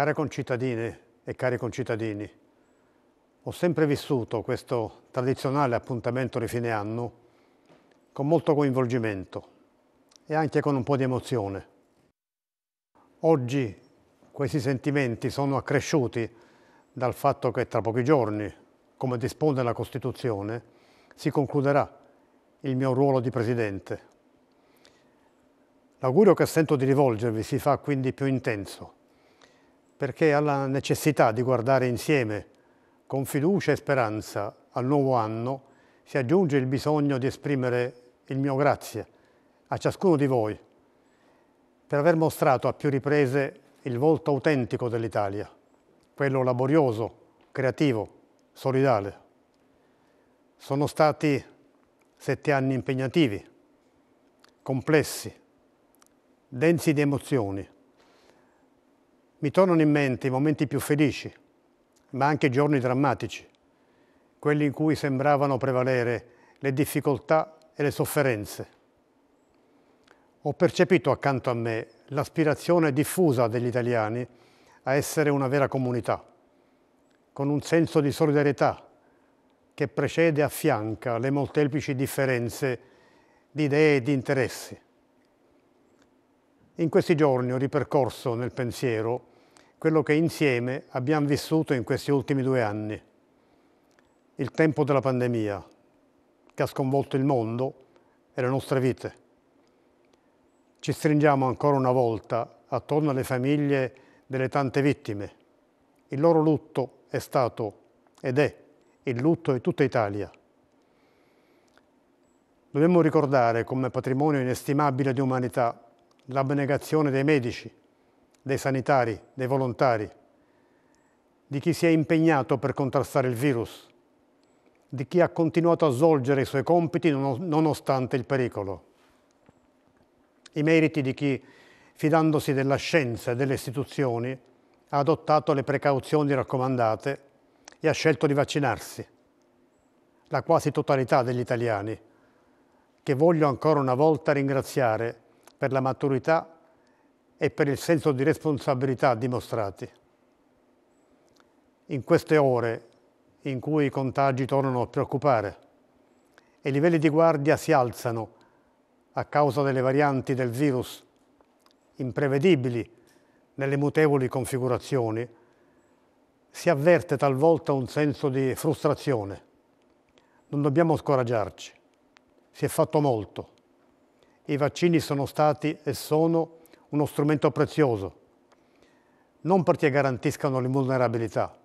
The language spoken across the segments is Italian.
Care concittadine e cari concittadini, ho sempre vissuto questo tradizionale appuntamento di fine anno con molto coinvolgimento e anche con un po' di emozione. Oggi questi sentimenti sono accresciuti dal fatto che tra pochi giorni, come dispone la Costituzione, si concluderà il mio ruolo di Presidente. L'augurio che sento di rivolgervi si fa quindi più intenso perché alla necessità di guardare insieme con fiducia e speranza al nuovo anno si aggiunge il bisogno di esprimere il mio grazie a ciascuno di voi per aver mostrato a più riprese il volto autentico dell'Italia, quello laborioso, creativo, solidale. Sono stati sette anni impegnativi, complessi, densi di emozioni, mi tornano in mente i momenti più felici, ma anche i giorni drammatici, quelli in cui sembravano prevalere le difficoltà e le sofferenze. Ho percepito accanto a me l'aspirazione diffusa degli italiani a essere una vera comunità, con un senso di solidarietà che precede e affianca le molteplici differenze di idee e di interessi. In questi giorni ho ripercorso nel pensiero quello che insieme abbiamo vissuto in questi ultimi due anni, il tempo della pandemia, che ha sconvolto il mondo e le nostre vite. Ci stringiamo ancora una volta attorno alle famiglie delle tante vittime. Il loro lutto è stato ed è il lutto di tutta Italia. Dobbiamo ricordare come patrimonio inestimabile di umanità l'abnegazione dei medici, dei sanitari, dei volontari, di chi si è impegnato per contrastare il virus, di chi ha continuato a svolgere i suoi compiti nonostante il pericolo. I meriti di chi, fidandosi della scienza e delle istituzioni, ha adottato le precauzioni raccomandate e ha scelto di vaccinarsi. La quasi totalità degli italiani, che voglio ancora una volta ringraziare per la maturità e per il senso di responsabilità dimostrati. In queste ore in cui i contagi tornano a preoccupare e i livelli di guardia si alzano a causa delle varianti del virus imprevedibili nelle mutevoli configurazioni, si avverte talvolta un senso di frustrazione. Non dobbiamo scoraggiarci. Si è fatto molto. I vaccini sono stati e sono uno strumento prezioso, non perché garantiscano l'invulnerabilità,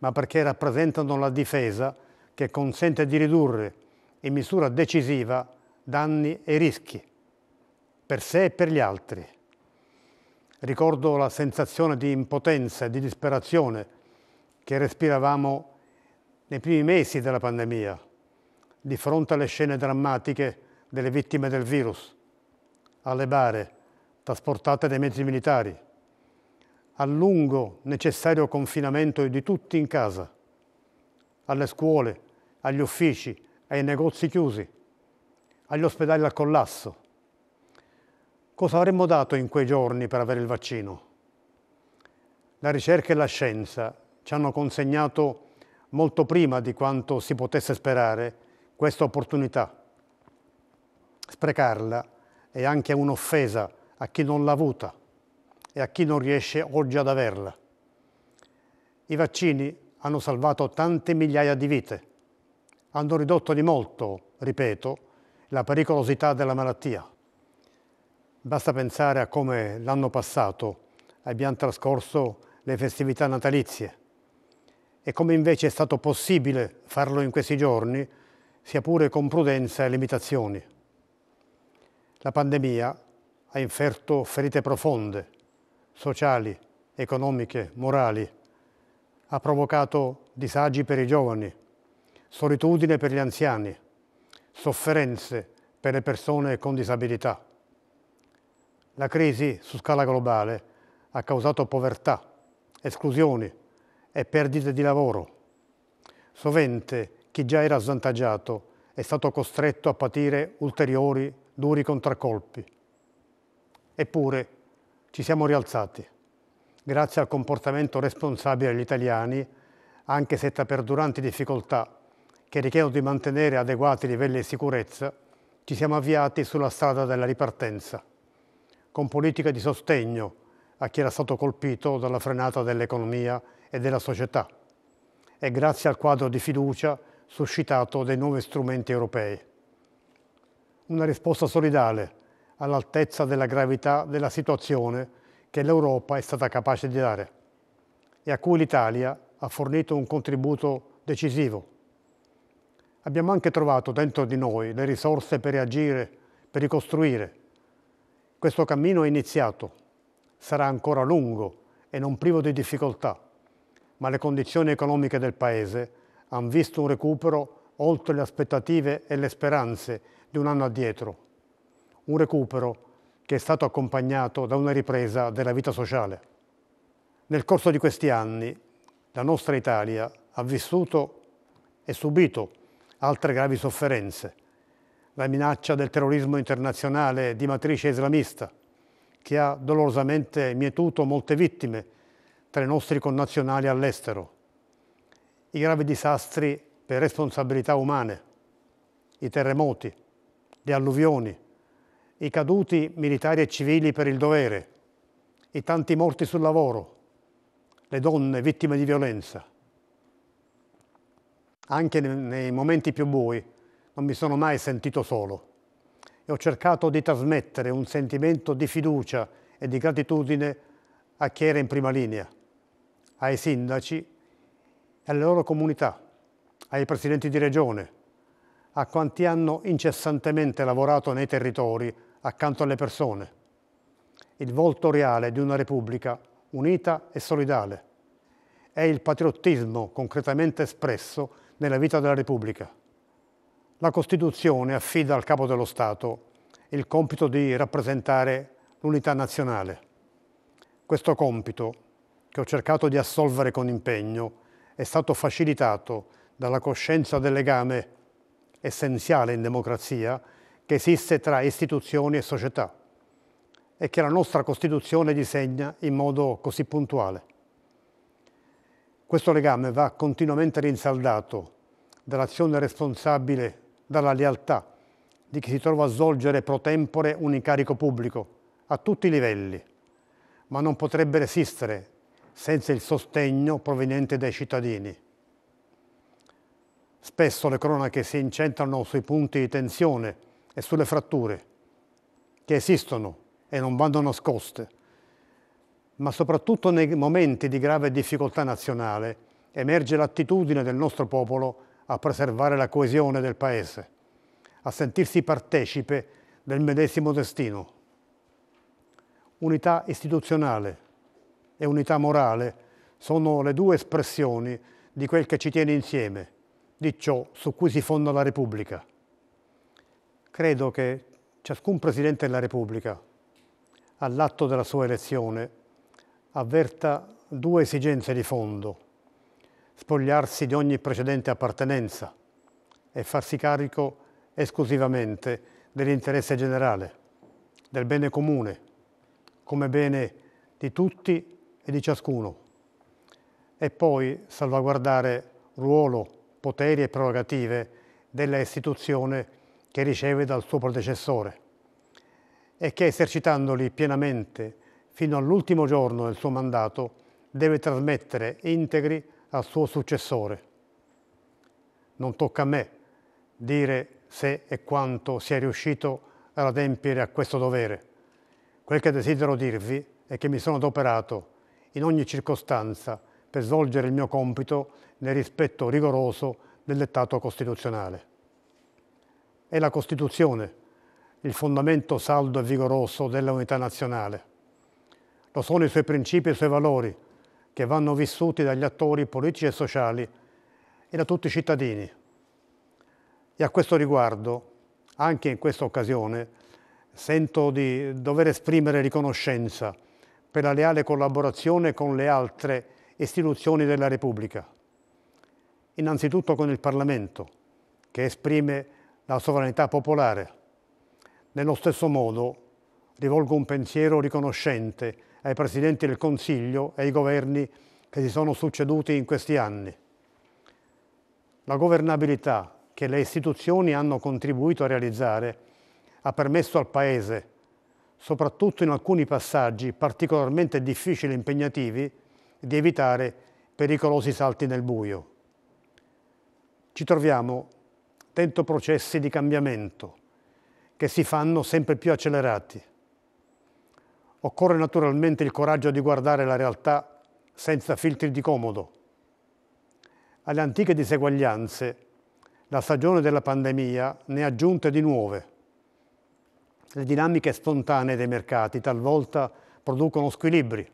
ma perché rappresentano la difesa che consente di ridurre in misura decisiva danni e rischi, per sé e per gli altri. Ricordo la sensazione di impotenza e di disperazione che respiravamo nei primi mesi della pandemia, di fronte alle scene drammatiche delle vittime del virus, alle bare, trasportate dai mezzi militari, al lungo necessario confinamento di tutti in casa, alle scuole, agli uffici, ai negozi chiusi, agli ospedali al collasso. Cosa avremmo dato in quei giorni per avere il vaccino? La ricerca e la scienza ci hanno consegnato molto prima di quanto si potesse sperare questa opportunità. Sprecarla è anche un'offesa a chi non l'ha avuta e a chi non riesce oggi ad averla. I vaccini hanno salvato tante migliaia di vite, hanno ridotto di molto, ripeto, la pericolosità della malattia. Basta pensare a come l'anno passato abbiamo trascorso le festività natalizie e come invece è stato possibile farlo in questi giorni, sia pure con prudenza e limitazioni. La pandemia ha inferto ferite profonde, sociali, economiche, morali, ha provocato disagi per i giovani, solitudine per gli anziani, sofferenze per le persone con disabilità. La crisi su scala globale ha causato povertà, esclusioni e perdite di lavoro. Sovente chi già era svantaggiato è stato costretto a patire ulteriori duri contraccolpi Eppure ci siamo rialzati, grazie al comportamento responsabile degli italiani, anche se tra perduranti difficoltà che richiedono di mantenere adeguati livelli di sicurezza, ci siamo avviati sulla strada della ripartenza, con politiche di sostegno a chi era stato colpito dalla frenata dell'economia e della società e grazie al quadro di fiducia suscitato dai nuovi strumenti europei. Una risposta solidale all'altezza della gravità della situazione che l'Europa è stata capace di dare e a cui l'Italia ha fornito un contributo decisivo. Abbiamo anche trovato dentro di noi le risorse per reagire, per ricostruire. Questo cammino è iniziato, sarà ancora lungo e non privo di difficoltà, ma le condizioni economiche del Paese hanno visto un recupero oltre le aspettative e le speranze di un anno addietro un recupero che è stato accompagnato da una ripresa della vita sociale. Nel corso di questi anni la nostra Italia ha vissuto e subito altre gravi sofferenze. La minaccia del terrorismo internazionale di matrice islamista, che ha dolorosamente mietuto molte vittime tra i nostri connazionali all'estero. I gravi disastri per responsabilità umane, i terremoti, le alluvioni, i caduti militari e civili per il dovere, i tanti morti sul lavoro, le donne vittime di violenza. Anche nei momenti più bui non mi sono mai sentito solo e ho cercato di trasmettere un sentimento di fiducia e di gratitudine a chi era in prima linea, ai sindaci alle loro comunità, ai presidenti di regione, a quanti hanno incessantemente lavorato nei territori accanto alle persone, il volto reale di una Repubblica unita e solidale. È il patriottismo concretamente espresso nella vita della Repubblica. La Costituzione affida al Capo dello Stato il compito di rappresentare l'unità nazionale. Questo compito, che ho cercato di assolvere con impegno, è stato facilitato dalla coscienza del legame essenziale in democrazia che esiste tra istituzioni e società e che la nostra Costituzione disegna in modo così puntuale. Questo legame va continuamente rinsaldato dall'azione responsabile, dalla lealtà di chi si trova a svolgere pro tempore un incarico pubblico a tutti i livelli, ma non potrebbe resistere senza il sostegno proveniente dai cittadini. Spesso le cronache si incentrano sui punti di tensione e sulle fratture che esistono e non vanno nascoste, ma soprattutto nei momenti di grave difficoltà nazionale emerge l'attitudine del nostro popolo a preservare la coesione del Paese, a sentirsi partecipe del medesimo destino. Unità istituzionale e unità morale sono le due espressioni di quel che ci tiene insieme, di ciò su cui si fonda la Repubblica. Credo che ciascun Presidente della Repubblica, all'atto della sua elezione, avverta due esigenze di fondo. Spogliarsi di ogni precedente appartenenza e farsi carico esclusivamente dell'interesse generale, del bene comune, come bene di tutti e di ciascuno. E poi salvaguardare ruolo, poteri e prerogative della istituzione che riceve dal suo predecessore e che esercitandoli pienamente fino all'ultimo giorno del suo mandato deve trasmettere integri al suo successore. Non tocca a me dire se e quanto sia riuscito ad adempiere a questo dovere. Quel che desidero dirvi è che mi sono adoperato in ogni circostanza per svolgere il mio compito nel rispetto rigoroso del dettato costituzionale è la Costituzione, il fondamento saldo e vigoroso dell'unità nazionale. Lo sono i suoi principi e i suoi valori, che vanno vissuti dagli attori politici e sociali e da tutti i cittadini. E a questo riguardo, anche in questa occasione, sento di dover esprimere riconoscenza per la leale collaborazione con le altre istituzioni della Repubblica. Innanzitutto con il Parlamento, che esprime la sovranità popolare. Nello stesso modo rivolgo un pensiero riconoscente ai Presidenti del Consiglio e ai governi che si sono succeduti in questi anni. La governabilità che le istituzioni hanno contribuito a realizzare ha permesso al Paese, soprattutto in alcuni passaggi particolarmente difficili e impegnativi, di evitare pericolosi salti nel buio. Ci troviamo attento processi di cambiamento che si fanno sempre più accelerati. Occorre naturalmente il coraggio di guardare la realtà senza filtri di comodo. Alle antiche diseguaglianze la stagione della pandemia ne ha aggiunte di nuove. Le dinamiche spontanee dei mercati talvolta producono squilibri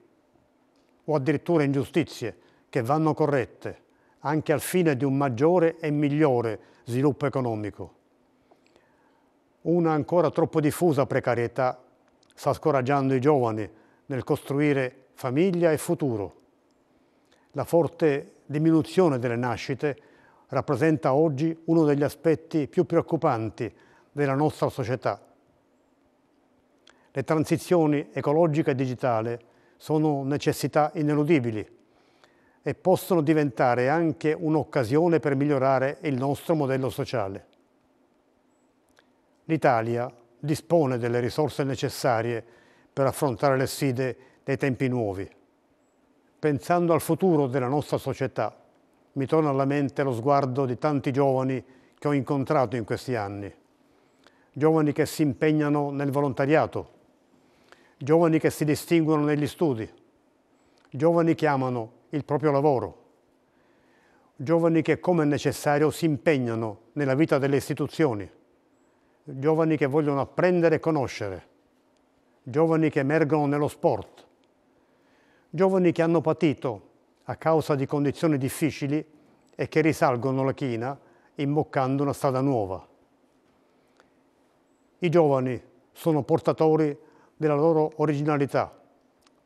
o addirittura ingiustizie che vanno corrette anche al fine di un maggiore e migliore sviluppo economico. Una ancora troppo diffusa precarietà sta scoraggiando i giovani nel costruire famiglia e futuro. La forte diminuzione delle nascite rappresenta oggi uno degli aspetti più preoccupanti della nostra società. Le transizioni ecologica e digitale sono necessità ineludibili e possono diventare anche un'occasione per migliorare il nostro modello sociale. L'Italia dispone delle risorse necessarie per affrontare le sfide dei tempi nuovi. Pensando al futuro della nostra società, mi torna alla mente lo sguardo di tanti giovani che ho incontrato in questi anni. Giovani che si impegnano nel volontariato, giovani che si distinguono negli studi, giovani che amano il proprio lavoro. Giovani che, come necessario, si impegnano nella vita delle istituzioni. Giovani che vogliono apprendere e conoscere. Giovani che emergono nello sport. Giovani che hanno patito a causa di condizioni difficili e che risalgono la china imboccando una strada nuova. I giovani sono portatori della loro originalità,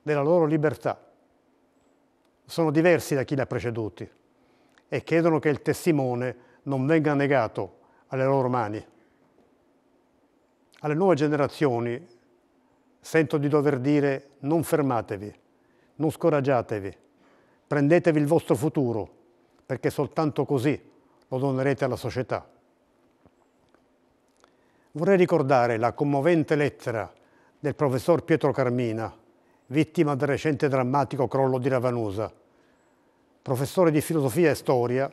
della loro libertà sono diversi da chi li ha preceduti e chiedono che il testimone non venga negato alle loro mani. Alle nuove generazioni sento di dover dire non fermatevi, non scoraggiatevi, prendetevi il vostro futuro, perché soltanto così lo donerete alla società. Vorrei ricordare la commovente lettera del professor Pietro Carmina, vittima del recente drammatico crollo di Ravanusa, professore di filosofia e storia,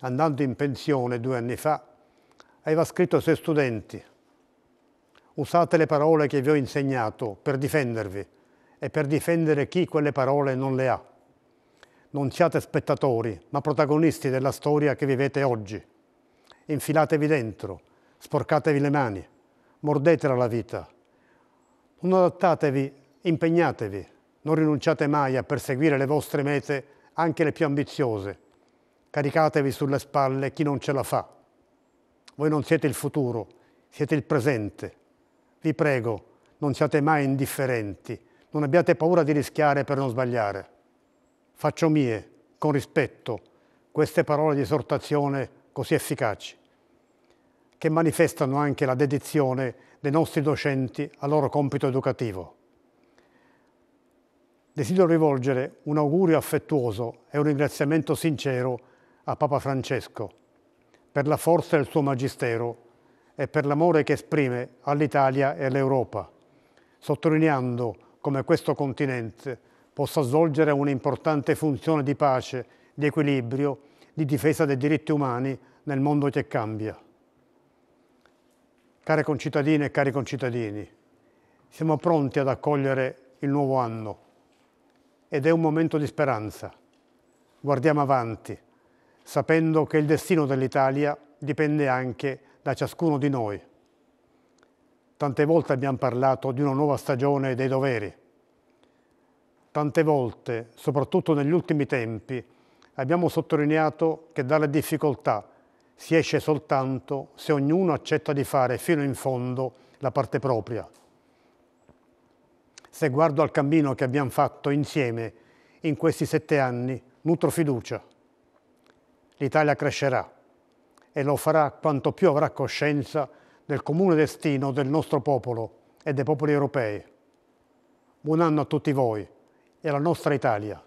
andando in pensione due anni fa, aveva scritto ai suoi studenti usate le parole che vi ho insegnato per difendervi e per difendere chi quelle parole non le ha. Non siate spettatori, ma protagonisti della storia che vivete oggi. Infilatevi dentro, sporcatevi le mani, mordetela la vita. Non adattatevi, impegnatevi, non rinunciate mai a perseguire le vostre mete anche le più ambiziose. Caricatevi sulle spalle chi non ce la fa. Voi non siete il futuro, siete il presente. Vi prego, non siate mai indifferenti, non abbiate paura di rischiare per non sbagliare. Faccio mie, con rispetto, queste parole di esortazione così efficaci, che manifestano anche la dedizione dei nostri docenti al loro compito educativo desidero rivolgere un augurio affettuoso e un ringraziamento sincero a Papa Francesco per la forza del suo magistero e per l'amore che esprime all'Italia e all'Europa, sottolineando come questo continente possa svolgere un'importante funzione di pace, di equilibrio, di difesa dei diritti umani nel mondo che cambia. Care concittadine e cari concittadini, siamo pronti ad accogliere il nuovo anno ed è un momento di speranza. Guardiamo avanti, sapendo che il destino dell'Italia dipende anche da ciascuno di noi. Tante volte abbiamo parlato di una nuova stagione dei doveri. Tante volte, soprattutto negli ultimi tempi, abbiamo sottolineato che dalle difficoltà si esce soltanto se ognuno accetta di fare fino in fondo la parte propria, se guardo al cammino che abbiamo fatto insieme in questi sette anni, nutro fiducia. L'Italia crescerà e lo farà quanto più avrà coscienza del comune destino del nostro popolo e dei popoli europei. Buon anno a tutti voi e alla nostra Italia.